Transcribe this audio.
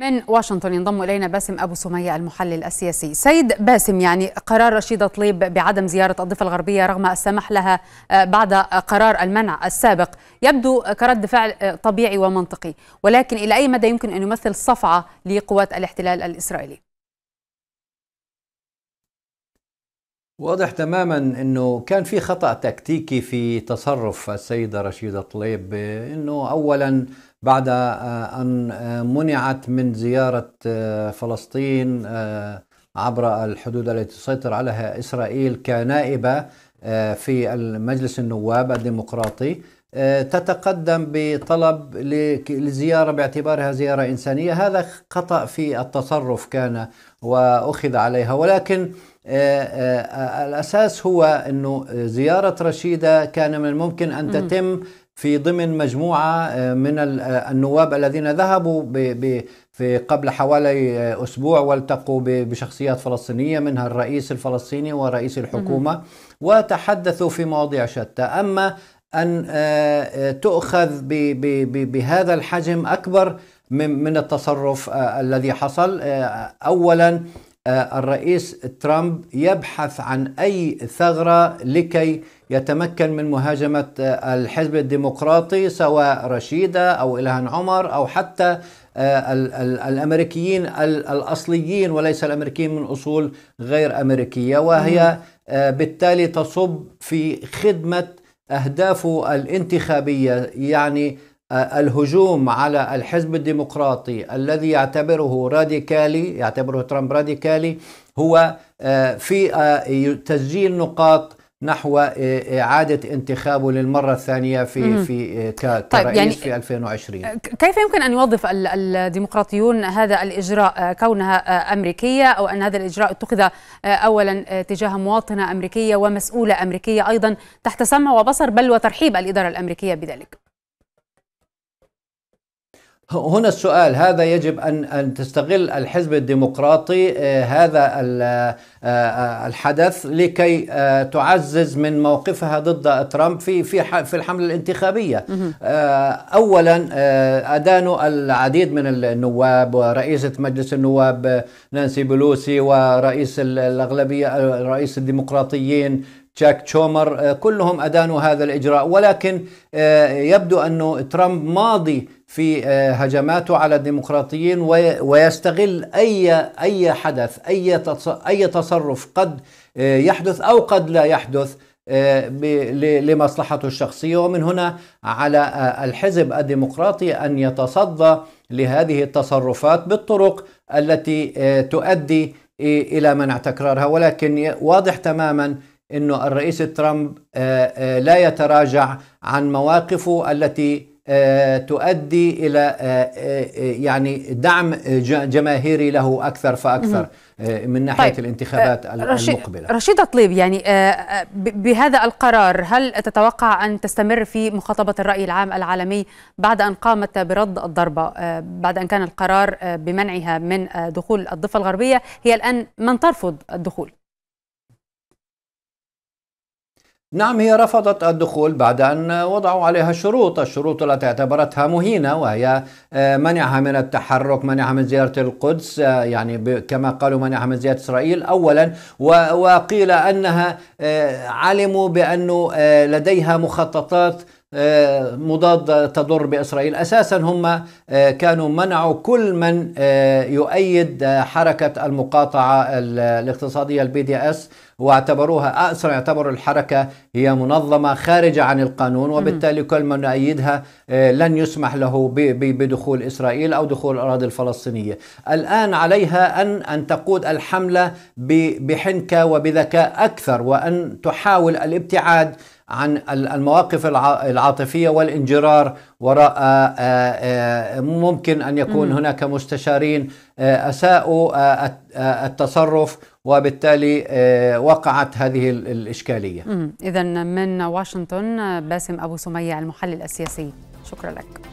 من واشنطن ينضم الينا باسم ابو سميه المحلل السياسي. سيد باسم يعني قرار رشيده طليب بعدم زياره الضفه الغربيه رغم السماح لها آه، بعد قرار المنع السابق يبدو كرد فعل آه، طبيعي ومنطقي، ولكن الى اي مدى يمكن ان يمثل صفعه لقوات الاحتلال الاسرائيلي؟ واضح تماما انه كان في خطا تكتيكي في تصرف السيده رشيده طليب انه اولا بعد آه، أن آه، منعت من زيارة آه، فلسطين عبر الحدود التي تسيطر عليها إسرائيل كنائبة في المجلس النواب الديمقراطي تتقدم بطلب لزيارة باعتبارها زيارة إنسانية هذا خطأ في التصرف كان وأخذ عليها ولكن الأساس هو أنه زيارة رشيدة كان من الممكن أن تتم في ضمن مجموعة آه، من آه، النواب الذين ذهبوا في قبل حوالي آه، أسبوع والتقوا بشخصيات فلسطينية منها الرئيس الفلسطيني ورئيس الحكومة وتحدثوا في مواضيع شتى أما أن تؤخذ بهذا الحجم أكبر من التصرف الذي حصل أولا آه، الرئيس ترامب يبحث عن أي ثغرة لكي يتمكن من مهاجمة آه، الحزب الديمقراطي سواء رشيدة أو إلهان عمر أو حتى آه، الأمريكيين الأصليين وليس الأمريكيين من أصول غير أمريكية وهي بالتالي تصب في خدمة أهدافه الانتخابية يعني الهجوم على الحزب الديمقراطي الذي يعتبره راديكالي يعتبره ترامب راديكالي هو آه، في آه، تسجيل نقاط نحو آه، إعادة انتخابه للمرة الثانية في في طيب، كرئيس طيب يعني في 2020 كيف يمكن أن يوظف الديمقراطيون هذا الإجراء كونها أمريكية أو أن هذا الإجراء اتخذ أولا تجاه مواطنة أمريكية ومسؤولة أمريكية أيضا تحت سمع وبصر بل وترحيب الإدارة الأمريكية بذلك هنا السؤال هذا يجب ان ان تستغل الحزب الديمقراطي آه، هذا آه، آه، الحدث لكي تعزز من موقفها ضد ترامب في في في الحمله الانتخابيه. اولا ادانوا العديد من النواب ورئيسه مجلس النواب نانسي بلوسي ورئيس الاغلبيه رئيس الديمقراطيين جاك آه، تشومر كلهم أدانوا هذا الإجراء ولكن آه، يبدو أن ترامب ماضي في آه، هجماته على الديمقراطيين ويستغل أي أي حدث أي أي تصرف قد يحدث أو قد لا يحدث لمصلحته الشخصية ومن هنا على الحزب الديمقراطي أن يتصدى لهذه التصرفات بالطرق التي تؤدي إلى منع تكرارها ولكن واضح تماما انه الرئيس ترامب آه، آه، لا يتراجع عن مواقفه التي آه، تؤدي الى يعني دعم جماهيري له اكثر فاكثر من ناحيه طيب. الانتخابات المقبله رشيد طليب يعني بهذا القرار هل تتوقع ان تستمر في مخاطبه الراي العام العالمي بعد ان قامت برد الضربه بعد ان كان القرار بمنعها من دخول الضفه الغربيه هي الان من ترفض الدخول نعم هي رفضت الدخول بعد أن وضعوا عليها شروط الشروط التي اعتبرتها مهينة وهي آه، منعها من التحرك منعها من زيارة القدس آه، يعني كما قالوا منعها من زيارة إسرائيل أولا وقيل أنها آه، علموا بأن لديها مخططات آه، مضادة تضر بإسرائيل أساسا هم آه، كانوا منعوا كل من آه، يؤيد حركة المقاطعة الاقتصادية البي دي اس واعتبروها أصلا اعتبروا الحركة هي منظمة خارجة عن القانون وبالتالي كل من يؤيدها لن يسمح له بدخول إسرائيل أو دخول الأراضي الفلسطينية الآن عليها أن, أن تقود الحملة بحنكة وبذكاء أكثر وأن تحاول الابتعاد عن المواقف العاطفية والانجرار وراء آه، آه، آه، ممكن أن يكون هناك مستشارين أساءوا التصرف وبالتالي وقعت هذه الإشكالية إذا من واشنطن باسم أبو سمية المحلل السياسي شكرا لك